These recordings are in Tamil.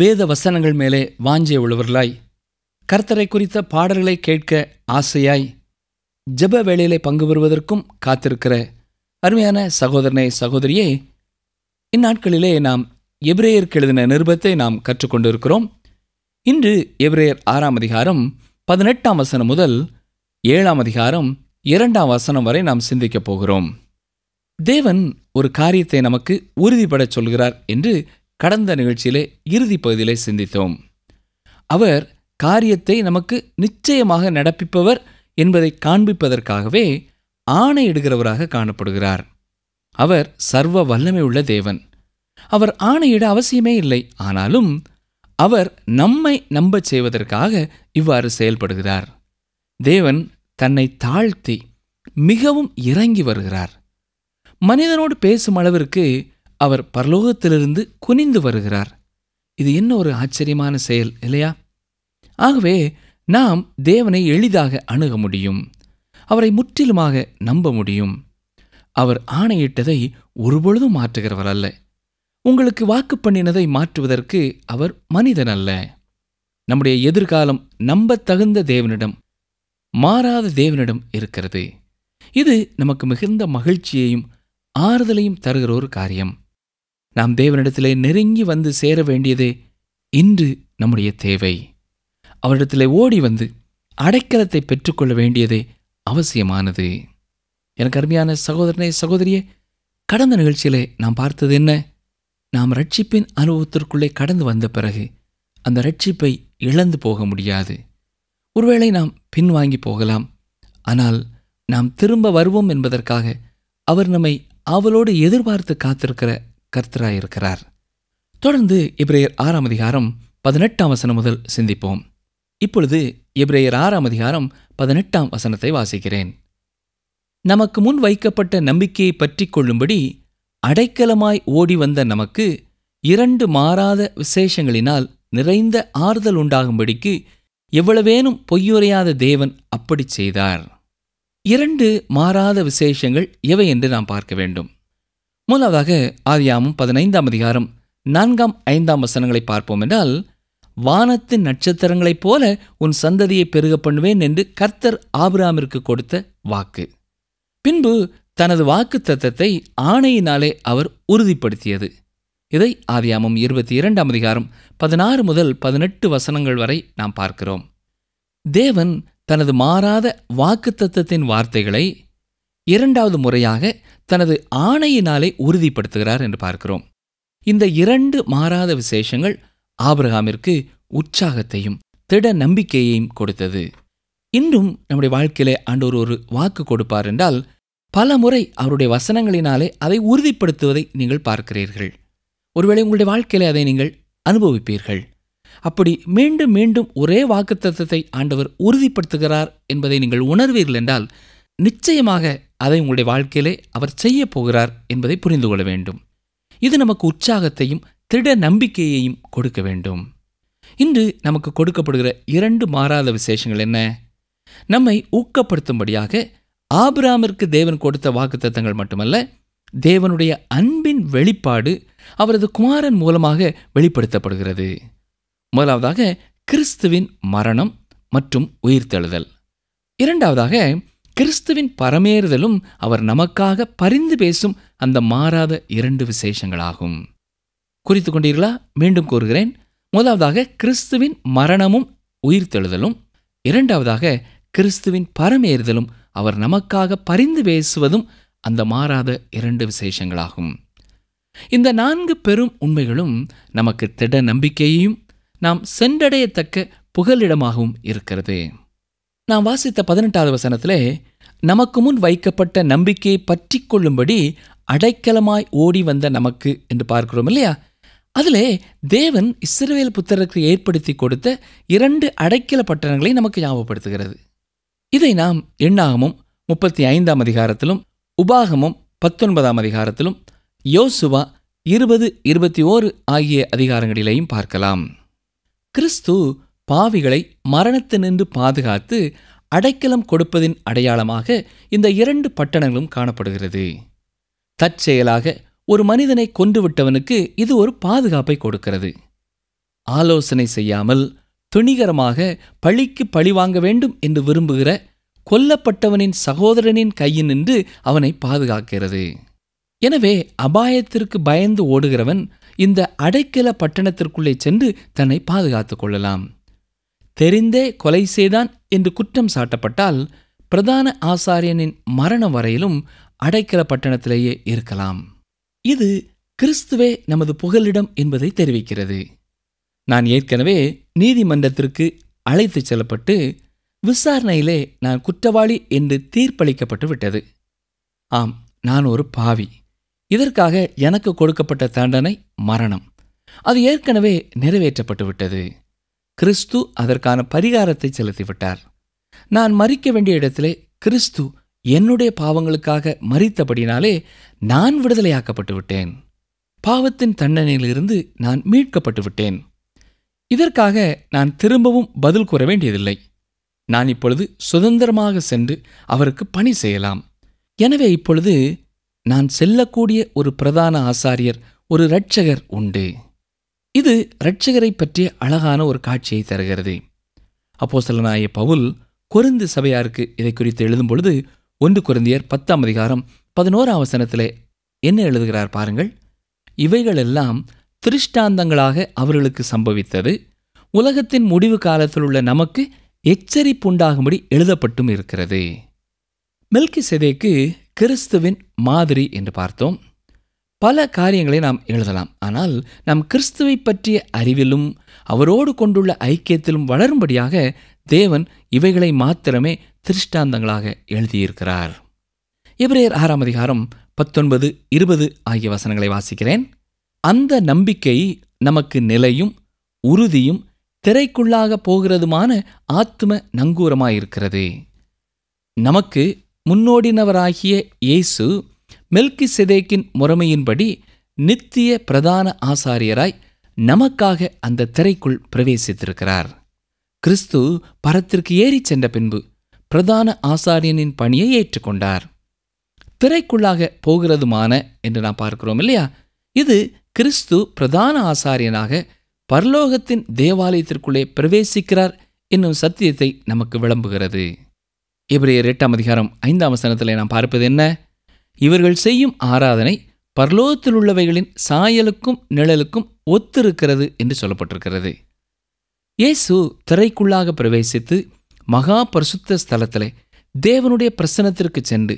வேத வசனங்கள் மேலே வாஞ்சிய உள்ளவர்களாய் கர்த்தரை குறித்த பாடல்களை கேட்க ஆசையாய் ஜப வேளையிலே பங்கு பெறுவதற்கும் காத்திருக்கிற அருமையான சகோதரனை சகோதரியே இந்நாட்களிலே நாம் எபிரேயருக்கு எழுதின நிருபத்தை நாம் கற்றுக்கொண்டிருக்கிறோம் இன்று எபிரேயர் ஆறாம் அதிகாரம் பதினெட்டாம் வசனம் முதல் ஏழாம் அதிகாரம் இரண்டாம் வசனம் வரை நாம் சிந்திக்கப் போகிறோம் தேவன் ஒரு காரியத்தை நமக்கு உறுதிபடச் சொல்கிறார் என்று கடந்த நிகழ்ச்சியிலே இறுதி பகுதியிலே சிந்தித்தோம் அவர் காரியத்தை நமக்கு நிச்சயமாக நடப்பிப்பவர் என்பதை காண்பிப்பதற்காகவே ஆணையிடுகிறவராக காணப்படுகிறார் அவர் சர்வ வல்லமை உள்ள தேவன் அவர் ஆணையிட அவசியமே இல்லை ஆனாலும் அவர் நம்மை நம்பச் செய்வதற்காக இவ்வாறு செயல்படுகிறார் தேவன் தன்னை தாழ்த்தி மிகவும் இறங்கி வருகிறார் மனிதனோடு பேசும் அளவிற்கு அவர் பரலோகத்திலிருந்து குனிந்து வருகிறார் இது என்ன ஒரு ஆச்சரியமான செயல் இல்லையா ஆகவே நாம் தேவனை எளிதாக அணுக முடியும் அவரை முற்றிலுமாக நம்ப முடியும் அவர் ஆணையிட்டதை ஒருபொழுதும் மாற்றுகிறவர் அல்ல உங்களுக்கு வாக்கு பண்ணினதை மாற்றுவதற்கு அவர் மனிதன் அல்ல நம்முடைய எதிர்காலம் நம்பத்தகுந்த தேவனிடம் மாறாத தேவனிடம் இருக்கிறது இது நமக்கு மிகுந்த மகிழ்ச்சியையும் ஆறுதலையும் தருகிற ஒரு காரியம் நாம் தேவனிடத்திலே நெருங்கி வந்து சேர வேண்டியதே இன்று நம்முடைய தேவை அவரிடத்திலே ஓடி வந்து அடைக்கலத்தை பெற்றுக்கொள்ள வேண்டியதே அவசியமானது எனக்கு அருமையான சகோதரனே சகோதரியே கடந்த நிகழ்ச்சியிலே நாம் பார்த்தது என்ன நாம் ரட்சிப்பின் அனுபவத்திற்குள்ளே கடந்து வந்த பிறகு அந்த ரட்சிப்பை இழந்து போக முடியாது ஒருவேளை நாம் பின்வாங்கி போகலாம் ஆனால் நாம் திரும்ப வருவோம் என்பதற்காக அவர் நம்மை அவளோடு எதிர்பார்த்து காத்திருக்கிற கர்த்தராயிருக்கிறார் தொடர்ந்து இப்ரேயர் ஆறாம் அதிகாரம் பதினெட்டாம் வசனம் முதல் சிந்திப்போம் இப்பொழுது இப்ரேயர் ஆறாம் அதிகாரம் பதினெட்டாம் வசனத்தை வாசிக்கிறேன் நமக்கு முன் வைக்கப்பட்ட நம்பிக்கையை பற்றி கொள்ளும்படி அடைக்கலமாய் ஓடி வந்த நமக்கு இரண்டு மாறாத விசேஷங்களினால் நிறைந்த ஆறுதல் உண்டாகும்படிக்கு எவ்வளவேனும் பொய்யுரையாத தேவன் அப்படி செய்தார் இரண்டு மாறாத விசேஷங்கள் எவை என்று நாம் பார்க்க வேண்டும் முதலாவதாக ஆதியாமும் பதினைந்தாம் அதிகாரம் நான்காம் ஐந்தாம் வசனங்களை பார்ப்போம் என்றால் வானத்தின் நட்சத்திரங்களைப் போல உன் சந்ததியை பெருக பண்ணுவேன் என்று கர்த்தர் ஆபிராமிற்கு கொடுத்த வாக்கு பின்பு தனது வாக்கு தத்தத்தை ஆணையினாலே அவர் உறுதிப்படுத்தியது இதை ஆதியாமும் இருபத்தி இரண்டாம் அதிகாரம் பதினாறு முதல் பதினெட்டு வசனங்கள் வரை நாம் பார்க்கிறோம் தேவன் தனது மாறாத வாக்கு தத்தத்தின் வார்த்தைகளை இரண்டாவது முறையாக தனது ஆணையினாலே உறுதிப்படுத்துகிறார் என்று பார்க்கிறோம் இந்த இரண்டு மாறாத விசேஷங்கள் ஆபிரகாமிற்கு உற்சாகத்தையும் திட நம்பிக்கையையும் கொடுத்தது இன்றும் நம்முடைய வாழ்க்கையிலே ஆண்டவர் ஒரு வாக்கு கொடுப்பார் என்றால் பல முறை அவருடைய வசனங்களினாலே அதை உறுதிப்படுத்துவதை நீங்கள் பார்க்கிறீர்கள் ஒருவேளை உங்களுடைய வாழ்க்கையிலே அதை நீங்கள் அனுபவிப்பீர்கள் அப்படி மீண்டும் மீண்டும் ஒரே வாக்குத்தத்தத்தை ஆண்டவர் உறுதிப்படுத்துகிறார் என்பதை நீங்கள் உணர்வீர்கள் என்றால் நிச்சயமாக அதை உங்களுடைய வாழ்க்கையிலே அவர் செய்ய போகிறார் என்பதை புரிந்து கொள்ள வேண்டும் இது நமக்கு உற்சாகத்தையும் திட நம்பிக்கையையும் கொடுக்க வேண்டும் இன்று நமக்கு கொடுக்கப்படுகிற இரண்டு மாறாத விசேஷங்கள் என்ன நம்மை ஊக்கப்படுத்தும்படியாக ஆபிராமிற்கு தேவன் கொடுத்த வாக்குத்தத்தங்கள் மட்டுமல்ல தேவனுடைய அன்பின் வெளிப்பாடு அவரது குமாரன் மூலமாக வெளிப்படுத்தப்படுகிறது முதலாவதாக கிறிஸ்துவின் மரணம் மற்றும் உயிர்த்தெழுதல் இரண்டாவதாக கிறிஸ்துவின் பரமேறுதலும் அவர் நமக்காக பரிந்து பேசும் அந்த மாறாத இரண்டு விசேஷங்களாகும் குறித்து கொண்டீர்களா மீண்டும் கூறுகிறேன் முதலாவதாக கிறிஸ்துவின் மரணமும் உயிர்த்தெழுதலும் இரண்டாவதாக கிறிஸ்துவின் பரமேறுதலும் அவர் நமக்காக பரிந்து பேசுவதும் அந்த மாறாத இரண்டு விசேஷங்களாகும் இந்த நான்கு பெரும் உண்மைகளும் நமக்கு திட நம்பிக்கையையும் நாம் சென்றடையத்தக்க புகலிடமாகவும் இருக்கிறது நாம் வாசித்த பதினெட்டாவது வசனத்திலே நமக்கு முன் வைக்கப்பட்ட நம்பிக்கையை பற்றி கொள்ளும்படி அடைக்கலமாய் ஓடி வந்த நமக்கு என்று பார்க்கிறோம் இல்லையா அதிலே தேவன் இஸ்ரவேல் புத்தருக்கு ஏற்படுத்தி கொடுத்த இரண்டு அடைக்கல பட்டணங்களை நமக்கு ஞாபகப்படுத்துகிறது இதை நாம் எண்ணாகமும் முப்பத்தி ஐந்தாம் அதிகாரத்திலும் உபாகமும் பத்தொன்பதாம் அதிகாரத்திலும் யோசுவா இருபது இருபத்தி ஓரு ஆகிய அதிகாரங்களிலேயும் பார்க்கலாம் கிறிஸ்து பாவிகளை மரணத்து நின்று பாதுகாத்து அடைக்கலம் கொடுப்பதின் அடையாளமாக இந்த இரண்டு பட்டணங்களும் காணப்படுகிறது தற்செயலாக ஒரு மனிதனை கொன்றுவிட்டவனுக்கு இது ஒரு பாதுகாப்பை கொடுக்கிறது ஆலோசனை செய்யாமல் துணிகரமாக பழிக்கு வாங்க வேண்டும் என்று விரும்புகிற கொல்லப்பட்டவனின் சகோதரனின் கையில் நின்று அவனை பாதுகாக்கிறது எனவே அபாயத்திற்கு பயந்து ஓடுகிறவன் இந்த அடைக்கல பட்டணத்திற்குள்ளே சென்று தன்னை பாதுகாத்துக் கொள்ளலாம் தெரிந்தே கொலை செய்தான் என்று குற்றம் சாட்டப்பட்டால் பிரதான ஆசாரியனின் மரணம் வரையிலும் அடைக்கல பட்டணத்திலேயே இருக்கலாம் இது கிறிஸ்துவே நமது புகலிடம் என்பதை தெரிவிக்கிறது நான் ஏற்கனவே நீதிமன்றத்திற்கு அழைத்துச் செல்லப்பட்டு விசாரணையிலே நான் குற்றவாளி என்று தீர்ப்பளிக்கப்பட்டு விட்டது ஆம் நான் ஒரு பாவி இதற்காக எனக்கு கொடுக்கப்பட்ட தண்டனை மரணம் அது ஏற்கனவே நிறைவேற்றப்பட்டு விட்டது கிறிஸ்து அதற்கான பரிகாரத்தை செலுத்திவிட்டார் நான் மறிக்க வேண்டிய இடத்திலே கிறிஸ்து என்னுடைய பாவங்களுக்காக மறித்தபடினாலே நான் விடுதலையாக்கப்பட்டு விட்டேன் பாவத்தின் தண்டனையிலிருந்து நான் மீட்கப்பட்டு விட்டேன் இதற்காக நான் திரும்பவும் பதில் கூற வேண்டியதில்லை நான் இப்பொழுது சுதந்திரமாக சென்று அவருக்கு பணி செய்யலாம் எனவே இப்பொழுது நான் செல்லக்கூடிய ஒரு பிரதான ஆசாரியர் ஒரு இரட்சகர் உண்டு இது இரட்சகரை பற்றிய அழகான ஒரு காட்சியை தருகிறது அப்போ சிலனாய பவுல் குறைந்து சபையாருக்கு இதை குறித்து எழுதும் பொழுது ஒன்று குறைந்தியர் பத்தாம் அதிகாரம் பதினோரா அவசனத்தில் என்ன எழுதுகிறார் பாருங்கள் இவைகளெல்லாம் திருஷ்டாந்தங்களாக அவர்களுக்கு சம்பவித்தது உலகத்தின் முடிவு காலத்தில் உள்ள நமக்கு எச்சரிப்புண்டாகும்படி எழுதப்பட்டும் இருக்கிறது மில்கி செதேக்கு கிறிஸ்துவின் மாதிரி என்று பார்த்தோம் பல காரியங்களை நாம் எழுதலாம் ஆனால் நாம் கிறிஸ்துவை பற்றிய அறிவிலும் அவரோடு கொண்டுள்ள ஐக்கியத்திலும் வளரும்படியாக தேவன் இவைகளை மாத்திரமே திருஷ்டாந்தங்களாக எழுதியிருக்கிறார் இவரையர் ஆறாம் அதிகாரம் பத்தொன்பது இருபது ஆகிய வசனங்களை வாசிக்கிறேன் அந்த நம்பிக்கை நமக்கு நிலையும் உறுதியும் திரைக்குள்ளாக போகிறதுமான ஆத்ம நங்கூரமாயிருக்கிறது நமக்கு முன்னோடினவராகிய இயேசு மெல்கி சிதேக்கின் முறைமையின்படி நித்திய பிரதான ஆசாரியராய் நமக்காக அந்த திரைக்குள் பிரவேசித்திருக்கிறார் கிறிஸ்து பரத்திற்கு ஏறிச் சென்ற பின்பு பிரதான ஆசாரியனின் பணியை ஏற்றுக்கொண்டார் திரைக்குள்ளாக போகிறதுமான என்று நாம் பார்க்கிறோம் இல்லையா இது கிறிஸ்து பிரதான ஆசாரியனாக பரலோகத்தின் தேவாலயத்திற்குள்ளே பிரவேசிக்கிறார் என்னும் சத்தியத்தை நமக்கு விளம்புகிறது இவரையர் எட்டாம் அதிகாரம் ஐந்தாம் வசனத்தில் நாம் பார்ப்பது என்ன இவர்கள் செய்யும் ஆராதனை பர்லோகத்தில் உள்ளவைகளின் சாயலுக்கும் நிழலுக்கும் ஒத்திருக்கிறது என்று சொல்லப்பட்டிருக்கிறது இயேசு திரைக்குள்ளாக பிரவேசித்து மகா பரிசுத்த ஸ்தலத்தில் தேவனுடைய பிரசனத்திற்கு சென்று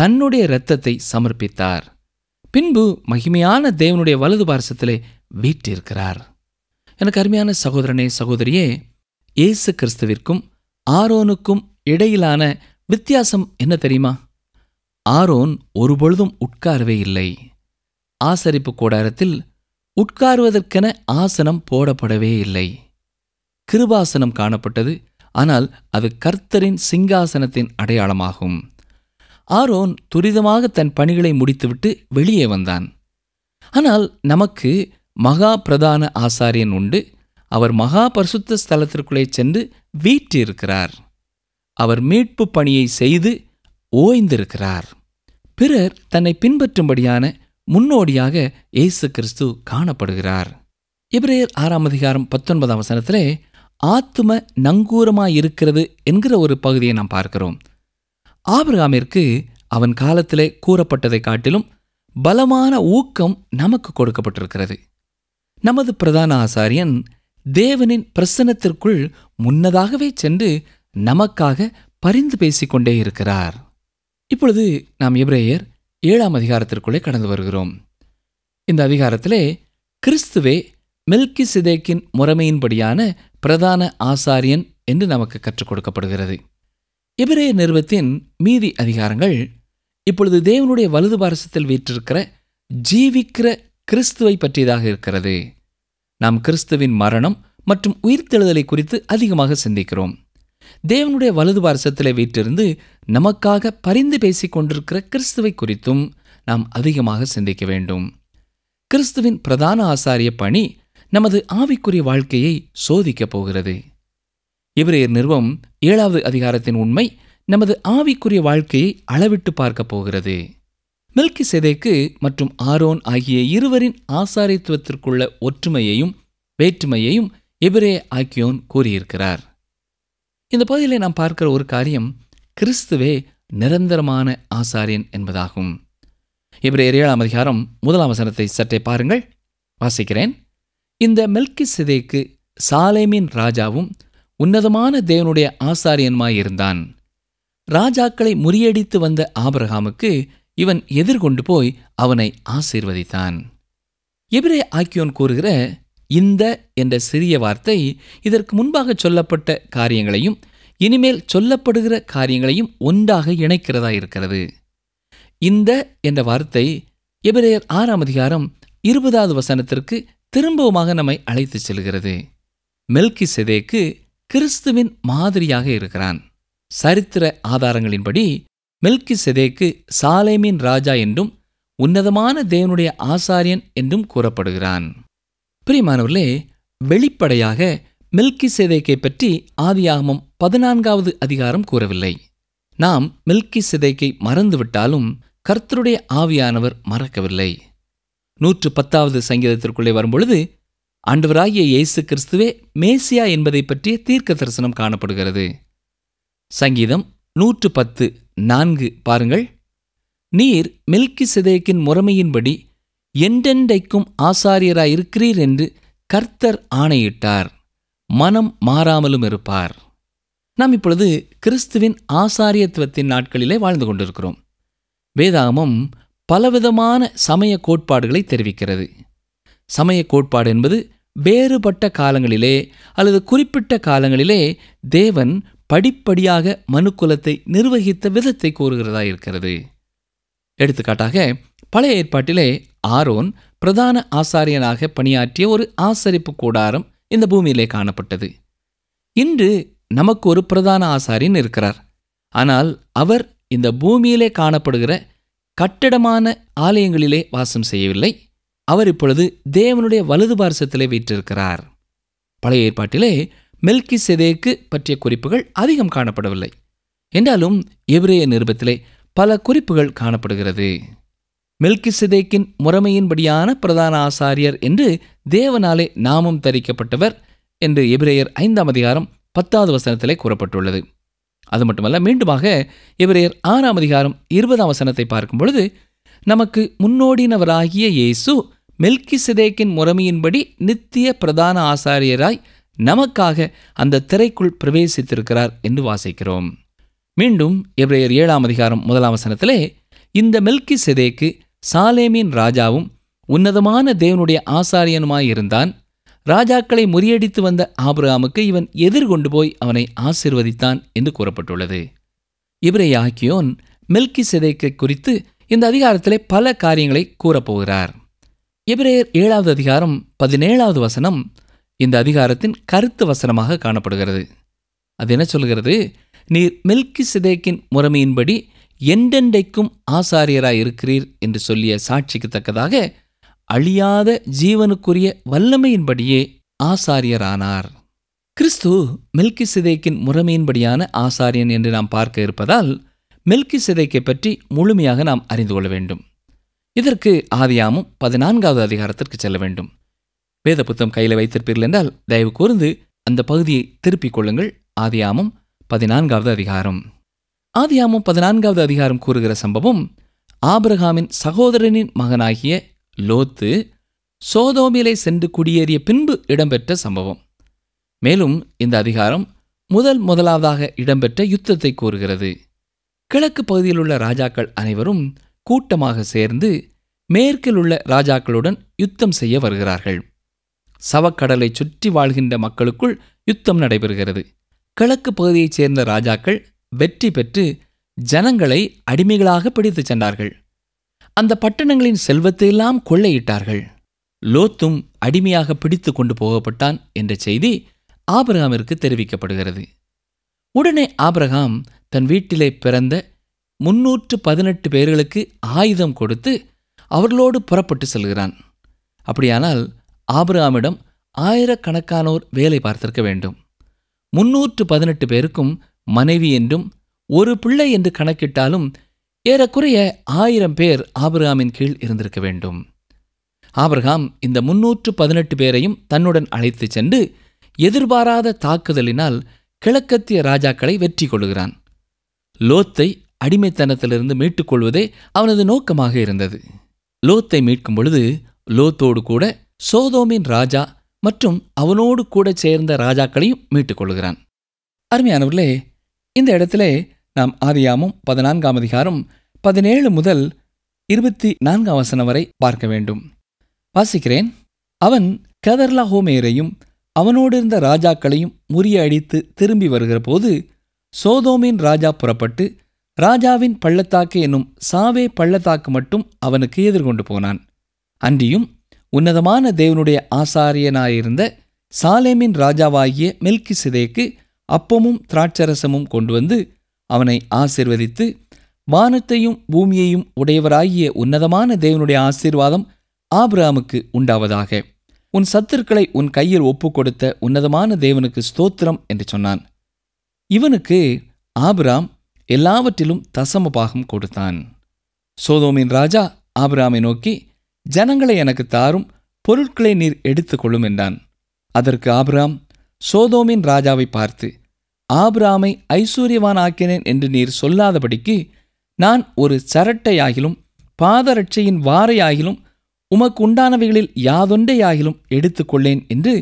தன்னுடைய இரத்தத்தை சமர்ப்பித்தார் பின்பு மகிமையான தேவனுடைய வலது பாரசத்திலே வீட்டிருக்கிறார் எனக்கு அருமையான சகோதரனே சகோதரியே இயேசு கிறிஸ்துவிற்கும் ஆரோனுக்கும் இடையிலான வித்தியாசம் என்ன தெரியுமா ஆரோன் ஒருபொழுதும் உட்காரவே இல்லை ஆசரிப்பு கூடாரத்தில் உட்காருவதற்கென ஆசனம் போடப்படவே இல்லை கிருபாசனம் காணப்பட்டது ஆனால் அது கர்த்தரின் சிங்காசனத்தின் அடையாளமாகும் ஆரோன் துரிதமாக தன் பணிகளை முடித்துவிட்டு வெளியே வந்தான் ஆனால் நமக்கு மகா பிரதான ஆசாரியன் உண்டு அவர் மகா பரிசுத்த ஸ்தலத்திற்குள்ளே சென்று வீற்றிருக்கிறார் அவர் மீட்பு பணியை செய்து ஓய்ந்திருக்கிறார் பிறர் தன்னை பின்பற்றும்படியான முன்னோடியாக இயேசு கிறிஸ்து காணப்படுகிறார் இப்ரேயர் ஆறாம் அதிகாரம் பத்தொன்பதாம் வசனத்திலே ஆத்தும நங்கூரமாயிருக்கிறது என்கிற ஒரு பகுதியை நாம் பார்க்கிறோம் ஆபிரகாமிற்கு அவன் காலத்திலே கூறப்பட்டதை காட்டிலும் பலமான ஊக்கம் நமக்கு கொடுக்கப்பட்டிருக்கிறது நமது பிரதான ஆசாரியன் தேவனின் பிரசனத்திற்குள் முன்னதாகவே சென்று நமக்காக பரிந்து பேசிக்கொண்டே இருக்கிறார் இப்பொழுது நாம் எப்ரேயர் ஏழாம் அதிகாரத்திற்குள்ளே கடந்து வருகிறோம் இந்த அதிகாரத்திலே கிறிஸ்துவே மில்கி சிதேக்கின் முறைமையின்படியான பிரதான ஆசாரியன் என்று நமக்கு கற்றுக் கொடுக்கப்படுகிறது இவரே நிறுவத்தின் மீதி அதிகாரங்கள் இப்பொழுது தேவனுடைய வலது பாரசத்தில் வீற்றிருக்கிற ஜீவிக்கிற கிறிஸ்துவை பற்றியதாக இருக்கிறது நாம் கிறிஸ்துவின் மரணம் மற்றும் உயிர்த்தெழுதலை குறித்து அதிகமாக சிந்திக்கிறோம் தேவனுடைய வலது பாரசத்தில் வீட்டிருந்து நமக்காக பரிந்து பேசிக் கொண்டிருக்கிற கிறிஸ்துவை குறித்தும் நாம் அதிகமாக சிந்திக்க வேண்டும் கிறிஸ்துவின் பிரதான ஆசாரிய பணி நமது ஆவிக்குரிய வாழ்க்கையை சோதிக்கப் போகிறது இவரையர் நிறுவம் ஏழாவது அதிகாரத்தின் உண்மை நமது ஆவிக்குரிய வாழ்க்கையை அளவிட்டு பார்க்கப் போகிறது மில்கி செதேக்கு மற்றும் ஆரோன் ஆகிய இருவரின் ஆசாரித்துவத்திற்குள்ள ஒற்றுமையையும் வேற்றுமையையும் எபிரே ஆக்கியோன் கூறியிருக்கிறார் இந்த பகுதியில் நாம் பார்க்கிற ஒரு காரியம் கிறிஸ்துவே நிரந்தரமான ஆசாரியன் என்பதாகும் இவர் ஏழாம் அதிகாரம் முதலாம் வசனத்தை சற்றே பாருங்கள் வாசிக்கிறேன் இந்த மெல்கி சிதைக்கு சாலேமின் ராஜாவும் உன்னதமான தேவனுடைய ஆசாரியன்மாயிருந்தான் ராஜாக்களை முறியடித்து வந்த ஆபரகாமுக்கு இவன் எதிர்கொண்டு போய் அவனை ஆசீர்வதித்தான் எபிரே ஆக்கியோன் கூறுகிற இந்த என்ற சிறிய வார்த்தை இதற்கு முன்பாக சொல்லப்பட்ட காரியங்களையும் இனிமேல் சொல்லப்படுகிற காரியங்களையும் ஒன்றாக இணைக்கிறதா இருக்கிறது இந்த என்ற வார்த்தை எபிரேயர் ஆறாம் அதிகாரம் இருபதாவது வசனத்திற்கு திரும்பவுமாக நம்மை அழைத்து செல்கிறது மெல்கி செதேக்கு கிறிஸ்துவின் மாதிரியாக இருக்கிறான் சரித்திர ஆதாரங்களின்படி மெல்கி செதேக்கு சாலேமின் ராஜா என்றும் உன்னதமான தேவனுடைய ஆசாரியன் என்றும் கூறப்படுகிறான் பிரியமானவர்களே வெளிப்படையாக மில்கி சிதைக்கை பற்றி ஆதியாகமம் பதினான்காவது அதிகாரம் கூறவில்லை நாம் மில்கி சிதைக்கை மறந்துவிட்டாலும் கர்த்தருடைய ஆவியானவர் மறக்கவில்லை நூற்று பத்தாவது சங்கீதத்திற்குள்ளே வரும்பொழுது ஆண்டவராகிய இயேசு கிறிஸ்துவே மேசியா என்பதை பற்றிய தீர்க்க தரிசனம் காணப்படுகிறது சங்கீதம் நூற்று பத்து நான்கு பாருங்கள் நீர் மில்கி சிதைக்கின் முறைமையின்படி என்றென்றைக்கும் ஆசாரியராயிருக்கிறீர் என்று கர்த்தர் ஆணையிட்டார் மனம் மாறாமலும் இருப்பார் நாம் இப்பொழுது கிறிஸ்துவின் ஆசாரியத்துவத்தின் நாட்களிலே வாழ்ந்து கொண்டிருக்கிறோம் வேதாகமம் பலவிதமான சமய கோட்பாடுகளை தெரிவிக்கிறது சமய கோட்பாடு என்பது வேறுபட்ட காலங்களிலே அல்லது குறிப்பிட்ட காலங்களிலே தேவன் படிப்படியாக மனுக்குலத்தை நிர்வகித்த விதத்தை கூறுகிறதா இருக்கிறது எடுத்துக்காட்டாக பழைய ஏற்பாட்டிலே ஆரோன் பிரதான ஆசாரியனாக பணியாற்றிய ஒரு ஆசரிப்பு கூடாரம் இந்த பூமியிலே காணப்பட்டது இன்று நமக்கு ஒரு பிரதான ஆசாரியன் இருக்கிறார் ஆனால் அவர் இந்த பூமியிலே காணப்படுகிற கட்டிடமான ஆலயங்களிலே வாசம் செய்யவில்லை அவர் இப்பொழுது தேவனுடைய வலது பாரசத்திலே வீற்றிருக்கிறார் பழைய ஏற்பாட்டிலே மெல்கி செதேக்கு பற்றிய குறிப்புகள் அதிகம் காணப்படவில்லை என்றாலும் எபிரேய நிருபத்திலே பல குறிப்புகள் காணப்படுகிறது மெல்கி சிதேக்கின் முறைமையின்படியான பிரதான ஆசாரியர் என்று தேவனாலே நாமம் தரிக்கப்பட்டவர் என்று எபிரேயர் ஐந்தாம் அதிகாரம் பத்தாவது வசனத்திலே கூறப்பட்டுள்ளது அது மட்டுமல்ல மீண்டுமாக எபிரேயர் ஆறாம் அதிகாரம் இருபதாம் வசனத்தை பார்க்கும் பொழுது நமக்கு முன்னோடினவராகிய இயேசு மெல்கி சிதேக்கின் முறைமையின்படி நித்திய பிரதான ஆசாரியராய் நமக்காக அந்த திரைக்குள் பிரவேசித்திருக்கிறார் என்று வாசிக்கிறோம் மீண்டும் எப்ரேயர் ஏழாம் அதிகாரம் முதலாம் வசனத்திலே இந்த மெல்கி சிதேக்கு சாலேமின் ராஜாவும் உன்னதமான தேவனுடைய ஆசாரியனுமாயிருந்தான் ராஜாக்களை முறியடித்து வந்த ஆபிரகாமுக்கு இவன் எதிர்கொண்டு போய் அவனை ஆசிர்வதித்தான் என்று கூறப்பட்டுள்ளது ஆக்கியோன் மில்கி சிதைக்கை குறித்து இந்த அதிகாரத்திலே பல காரியங்களை கூறப்போகிறார் இப்ரேயர் ஏழாவது அதிகாரம் பதினேழாவது வசனம் இந்த அதிகாரத்தின் கருத்து வசனமாக காணப்படுகிறது அது என்ன சொல்கிறது நீர் மில்கி சிதேக்கின் முறைமையின்படி எண்டெண்டைக்கும் ஆசாரியராய் இருக்கிறீர் என்று சொல்லிய சாட்சிக்கு தக்கதாக அழியாத ஜீவனுக்குரிய வல்லமையின்படியே ஆசாரியரானார் கிறிஸ்து மெல்கி சிதைக்கின் முறைமையின்படியான ஆசாரியன் என்று நாம் பார்க்க இருப்பதால் மெல்கி சிதைக்கை பற்றி முழுமையாக நாம் அறிந்து கொள்ள வேண்டும் இதற்கு ஆதியாமும் பதினான்காவது அதிகாரத்திற்கு செல்ல வேண்டும் வேத புத்தம் கையில் வைத்திருப்பீர்கள் என்றால் தயவு கூர்ந்து அந்த பகுதியை திருப்பிக் கொள்ளுங்கள் ஆதியாமும் பதினான்காவது அதிகாரம் ஆதியாமும் பதினான்காவது அதிகாரம் கூறுகிற சம்பவம் ஆபிரகாமின் சகோதரனின் மகனாகிய லோத்து சோதோமிலே சென்று குடியேறிய பின்பு இடம்பெற்ற சம்பவம் மேலும் இந்த அதிகாரம் முதல் முதலாவதாக இடம்பெற்ற யுத்தத்தை கூறுகிறது கிழக்கு பகுதியிலுள்ள ராஜாக்கள் அனைவரும் கூட்டமாக சேர்ந்து மேற்கில் உள்ள ராஜாக்களுடன் யுத்தம் செய்ய வருகிறார்கள் சவக்கடலை சுற்றி வாழ்கின்ற மக்களுக்குள் யுத்தம் நடைபெறுகிறது கிழக்கு பகுதியைச் சேர்ந்த ராஜாக்கள் வெற்றி பெற்று ஜனங்களை அடிமைகளாக பிடித்துச் சென்றார்கள் அந்த பட்டணங்களின் செல்வத்தையெல்லாம் கொள்ளையிட்டார்கள் லோத்தும் அடிமையாக பிடித்து கொண்டு போகப்பட்டான் என்ற செய்தி ஆபிரகாமிற்கு தெரிவிக்கப்படுகிறது உடனே ஆபிரகாம் தன் வீட்டிலே பிறந்த முன்னூற்று பதினெட்டு பேர்களுக்கு ஆயுதம் கொடுத்து அவர்களோடு புறப்பட்டு செல்கிறான் அப்படியானால் ஆபிரகாமிடம் ஆயிரக்கணக்கானோர் வேலை பார்த்திருக்க வேண்டும் முன்னூற்று பதினெட்டு பேருக்கும் மனைவி என்றும் ஒரு பிள்ளை என்று கணக்கிட்டாலும் ஏறக்குறைய ஆயிரம் பேர் ஆபிரகாமின் கீழ் இருந்திருக்க வேண்டும் ஆபிரகாம் இந்த முன்னூற்று பதினெட்டு பேரையும் தன்னுடன் அழைத்து சென்று எதிர்பாராத தாக்குதலினால் கிழக்கத்திய ராஜாக்களை வெற்றி கொள்கிறான் லோத்தை அடிமைத்தனத்திலிருந்து மீட்டுக்கொள்வதே அவனது நோக்கமாக இருந்தது லோத்தை மீட்கும் பொழுது லோத்தோடு கூட சோதோமின் ராஜா மற்றும் அவனோடு கூட சேர்ந்த ராஜாக்களையும் மீட்டுக்கொள்கிறான் அருமையானவர்களே இந்த இடத்துல நாம் ஆதியாமும் பதினான்காம் அதிகாரம் பதினேழு முதல் இருபத்தி நான்காம் வசனம் வரை பார்க்க வேண்டும் வாசிக்கிறேன் அவன் கதர்லா ஹோமேரையும் அவனோடு இருந்த ராஜாக்களையும் முறியடித்து திரும்பி வருகிற போது சோதோமின் ராஜா புறப்பட்டு ராஜாவின் பள்ளத்தாக்கு என்னும் சாவே பள்ளத்தாக்கு மட்டும் அவனுக்கு எதிர்கொண்டு போனான் அன்றியும் உன்னதமான தேவனுடைய ஆசாரியனாயிருந்த சாலேமின் ராஜாவாகிய மில்கி சிதேக்கு அப்பமும் திராட்சரசமும் கொண்டு வந்து அவனை ஆசிர்வதித்து வானத்தையும் பூமியையும் உடையவராகிய உன்னதமான தேவனுடைய ஆசீர்வாதம் ஆபிராமுக்கு உண்டாவதாக உன் சத்துருக்களை உன் கையில் ஒப்புக்கொடுத்த உன்னதமான தேவனுக்கு ஸ்தோத்திரம் என்று சொன்னான் இவனுக்கு ஆபிராம் எல்லாவற்றிலும் தசம பாகம் கொடுத்தான் சோதோமின் ராஜா ஆபிராமை நோக்கி ஜனங்களை எனக்கு தாரும் பொருட்களை நீர் எடுத்துக்கொள்ளும் என்றான் அதற்கு ஆபிராம் சோதோமின் ராஜாவை பார்த்து ஆபிராமை ஐஸ்வர்யவான் ஆக்கினேன் என்று நீர் சொல்லாதபடிக்கு நான் ஒரு சரட்டையாகிலும் பாதரட்சையின் வாரையாகிலும் உமக்குண்டானவைகளில் யாதொன்றையாகிலும் எடுத்துக்கொள்ளேன் என்று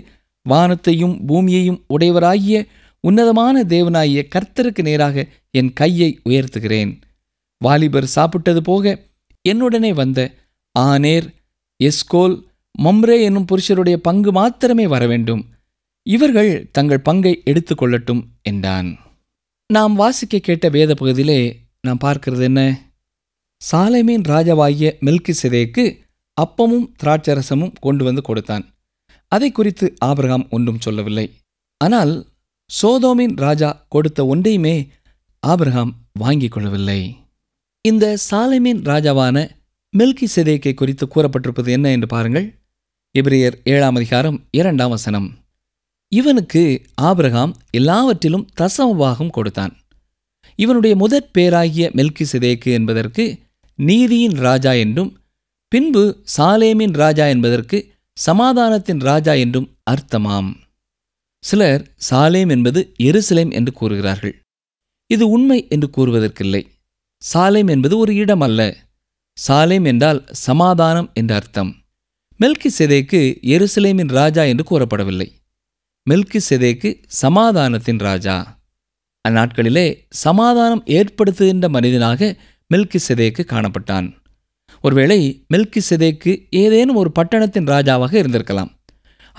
வானத்தையும் பூமியையும் உடையவராகிய உன்னதமான தேவனாகிய கர்த்தருக்கு நேராக என் கையை உயர்த்துகிறேன் வாலிபர் சாப்பிட்டது போக என்னுடனே வந்த ஆனேர் எஸ்கோல் மம்ரே என்னும் புருஷருடைய பங்கு மாத்திரமே வரவேண்டும் இவர்கள் தங்கள் பங்கை கொள்ளட்டும் என்றான் நாம் வாசிக்க கேட்ட வேத பகுதியிலே நாம் பார்க்கிறது என்ன சாலைமீன் ராஜாவாகிய மில்கி சிதேக்கு அப்பமும் திராட்சரசமும் கொண்டு வந்து கொடுத்தான் அதை குறித்து ஆபிரகாம் ஒன்றும் சொல்லவில்லை ஆனால் சோதோமின் ராஜா கொடுத்த ஒன்றையுமே ஆபிரகாம் வாங்கிக் கொள்ளவில்லை இந்த சாலைமீன் ராஜாவான மில்கி சிதேக்கை குறித்து கூறப்பட்டிருப்பது என்ன என்று பாருங்கள் இப்ரியர் ஏழாம் அதிகாரம் இரண்டாம் வசனம் இவனுக்கு ஆபிரகாம் எல்லாவற்றிலும் தசமபாகம் கொடுத்தான் இவனுடைய முதற் பேராகிய மெல்கி சிதேக்கு என்பதற்கு நீதியின் ராஜா என்றும் பின்பு சாலேமின் ராஜா என்பதற்கு சமாதானத்தின் ராஜா என்றும் அர்த்தமாம் சிலர் சாலேம் என்பது எருசலேம் என்று கூறுகிறார்கள் இது உண்மை என்று கூறுவதற்கில்லை சாலேம் என்பது ஒரு இடம் அல்ல சாலேம் என்றால் சமாதானம் என்ற அர்த்தம் மெல்கி சிதேக்கு எருசலேமின் ராஜா என்று கூறப்படவில்லை மெல்கி செதேக்கு சமாதானத்தின் ராஜா அந்நாட்களிலே சமாதானம் ஏற்படுத்துகின்ற மனிதனாக மெல்கி செதேக்கு காணப்பட்டான் ஒருவேளை மெல்கி செதேக்கு ஏதேனும் ஒரு பட்டணத்தின் ராஜாவாக இருந்திருக்கலாம்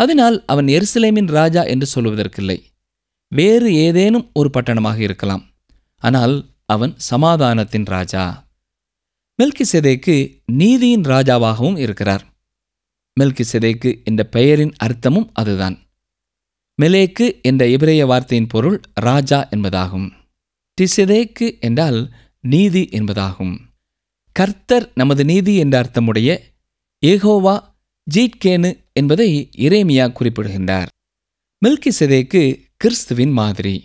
அதனால் அவன் எருசலேமின் ராஜா என்று சொல்வதற்கில்லை வேறு ஏதேனும் ஒரு பட்டணமாக இருக்கலாம் ஆனால் அவன் சமாதானத்தின் ராஜா மெல்கி செதேக்கு நீதியின் ராஜாவாகவும் இருக்கிறார் மெல்கி செதேக்கு என்ற பெயரின் அர்த்தமும் அதுதான் மெலேக்கு என்ற இபிரேய வார்த்தையின் பொருள் ராஜா என்பதாகும் டிசிதேக்கு என்றால் நீதி என்பதாகும் கர்த்தர் நமது நீதி என்ற அர்த்தமுடைய ஏகோவா ஜீட்கேனு என்பதை இறைமியா குறிப்பிடுகின்றார் மில்கி சிதேக்கு கிறிஸ்துவின் மாதிரி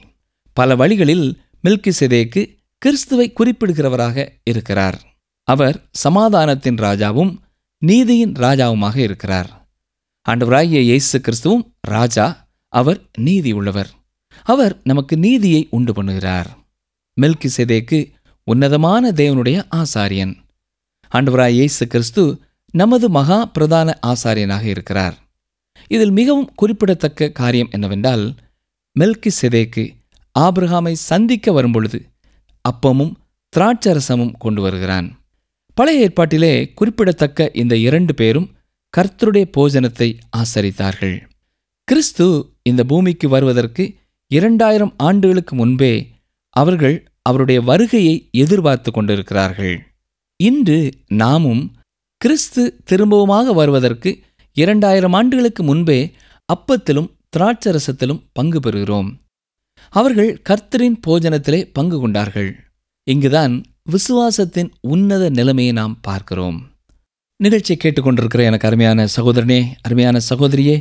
பல வழிகளில் மில்கி சிதேக்கு கிறிஸ்துவை குறிப்பிடுகிறவராக இருக்கிறார் அவர் சமாதானத்தின் ராஜாவும் நீதியின் ராஜாவுமாக இருக்கிறார் ஆண்டவராகிய இயேசு கிறிஸ்துவும் ராஜா அவர் நீதி உள்ளவர் அவர் நமக்கு நீதியை உண்டு பண்ணுகிறார் மெல்கி செதேக்கு உன்னதமான தேவனுடைய ஆசாரியன் ஆண்டவராய் இயேசு கிறிஸ்து நமது மகா பிரதான ஆசாரியனாக இருக்கிறார் இதில் மிகவும் குறிப்பிடத்தக்க காரியம் என்னவென்றால் மெல்கி செதேக்கு ஆப்ரஹாமை சந்திக்க வரும்பொழுது அப்பமும் திராட்சரசமும் கொண்டு வருகிறான் பழைய ஏற்பாட்டிலே குறிப்பிடத்தக்க இந்த இரண்டு பேரும் கர்த்தருடைய போஜனத்தை ஆசரித்தார்கள் கிறிஸ்து இந்த பூமிக்கு வருவதற்கு இரண்டாயிரம் ஆண்டுகளுக்கு முன்பே அவர்கள் அவருடைய வருகையை எதிர்பார்த்து கொண்டிருக்கிறார்கள் இன்று நாமும் கிறிஸ்து திரும்பவுமாக வருவதற்கு இரண்டாயிரம் ஆண்டுகளுக்கு முன்பே அப்பத்திலும் திராட்சரசத்திலும் பங்கு பெறுகிறோம் அவர்கள் கர்த்தரின் போஜனத்திலே பங்கு கொண்டார்கள் இங்குதான் விசுவாசத்தின் உன்னத நிலைமையை நாம் பார்க்கிறோம் நிகழ்ச்சியை கேட்டுக்கொண்டிருக்கிற எனக்கு அருமையான சகோதரனே அருமையான சகோதரியே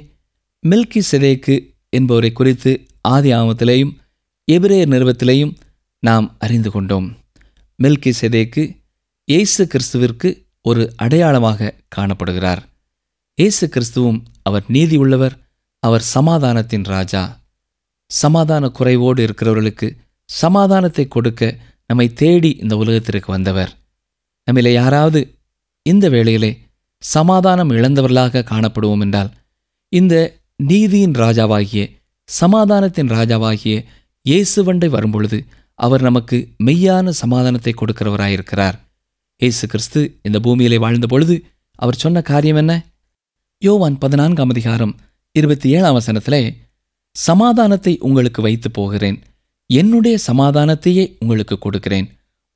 மில்கி சிதேக்கு என்பவரை குறித்து ஆதி ஆமத்திலேயும் எபிரேயர் நிறுவத்திலேயும் நாம் அறிந்து கொண்டோம் மில்கி செதேக்கு இயேசு கிறிஸ்துவிற்கு ஒரு அடையாளமாக காணப்படுகிறார் இயேசு கிறிஸ்துவும் அவர் நீதி உள்ளவர் அவர் சமாதானத்தின் ராஜா சமாதான குறைவோடு இருக்கிறவர்களுக்கு சமாதானத்தை கொடுக்க நம்மை தேடி இந்த உலகத்திற்கு வந்தவர் நம்மில் யாராவது இந்த வேளையிலே சமாதானம் இழந்தவர்களாக காணப்படுவோம் என்றால் இந்த நீதியின் ராஜாவாகிய சமாதானத்தின் ராஜாவாகிய இயேசுவண்டை வரும்பொழுது அவர் நமக்கு மெய்யான சமாதானத்தை கொடுக்கிறவராயிருக்கிறார் இயேசு கிறிஸ்து இந்த பூமியிலே வாழ்ந்த பொழுது அவர் சொன்ன காரியம் என்ன யோவான் பதினான்காம் அதிகாரம் இருபத்தி ஏழாம் வசனத்திலே சமாதானத்தை உங்களுக்கு வைத்து போகிறேன் என்னுடைய சமாதானத்தையே உங்களுக்கு கொடுக்கிறேன்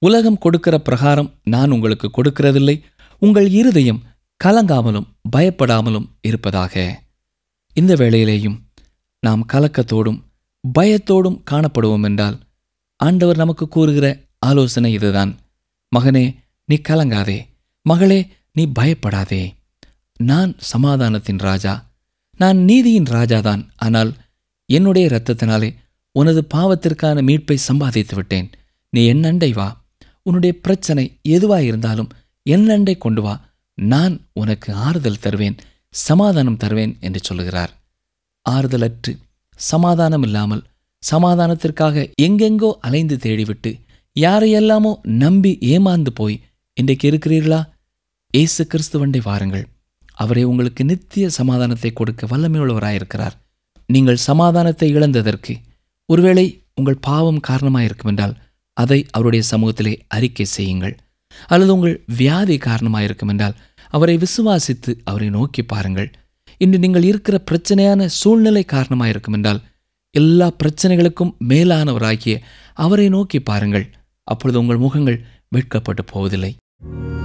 உலகம் கொடுக்கிற பிரகாரம் நான் உங்களுக்கு கொடுக்கிறதில்லை உங்கள் இருதயம் கலங்காமலும் பயப்படாமலும் இருப்பதாக இந்த வேளையிலேயும் நாம் கலக்கத்தோடும் பயத்தோடும் காணப்படுவோம் என்றால் ஆண்டவர் நமக்கு கூறுகிற ஆலோசனை இதுதான் மகனே நீ கலங்காதே மகளே நீ பயப்படாதே நான் சமாதானத்தின் ராஜா நான் நீதியின் ராஜாதான் ஆனால் என்னுடைய இரத்தத்தினாலே உனது பாவத்திற்கான மீட்பை சம்பாதித்து விட்டேன் நீ என்னண்டை வா உன்னுடைய பிரச்சனை எதுவாயிருந்தாலும் என்னண்டை கொண்டு வா நான் உனக்கு ஆறுதல் தருவேன் சமாதானம் தருவேன் என்று சொல்லுகிறார் ஆறுதலற்று சமாதானம் இல்லாமல் சமாதானத்திற்காக எங்கெங்கோ அலைந்து தேடிவிட்டு யாரையெல்லாமோ நம்பி ஏமாந்து போய் இன்றைக்கு இருக்கிறீர்களா ஏசு கிறிஸ்துவண்டை வாருங்கள் அவரே உங்களுக்கு நித்திய சமாதானத்தை கொடுக்க வல்லமையுள்ளவராயிருக்கிறார் நீங்கள் சமாதானத்தை இழந்ததற்கு ஒருவேளை உங்கள் பாவம் காரணமாயிருக்குமென்றால் அதை அவருடைய சமூகத்திலே அறிக்கை செய்யுங்கள் அல்லது உங்கள் வியாதி காரணமாயிருக்குமென்றால் அவரை விசுவாசித்து அவரை நோக்கி பாருங்கள் இன்று நீங்கள் இருக்கிற பிரச்சனையான சூழ்நிலை காரணமாக இருக்கும் என்றால் எல்லா பிரச்சனைகளுக்கும் மேலானவராகிய அவரை நோக்கி பாருங்கள் அப்பொழுது உங்கள் முகங்கள் மீட்கப்பட்டு போவதில்லை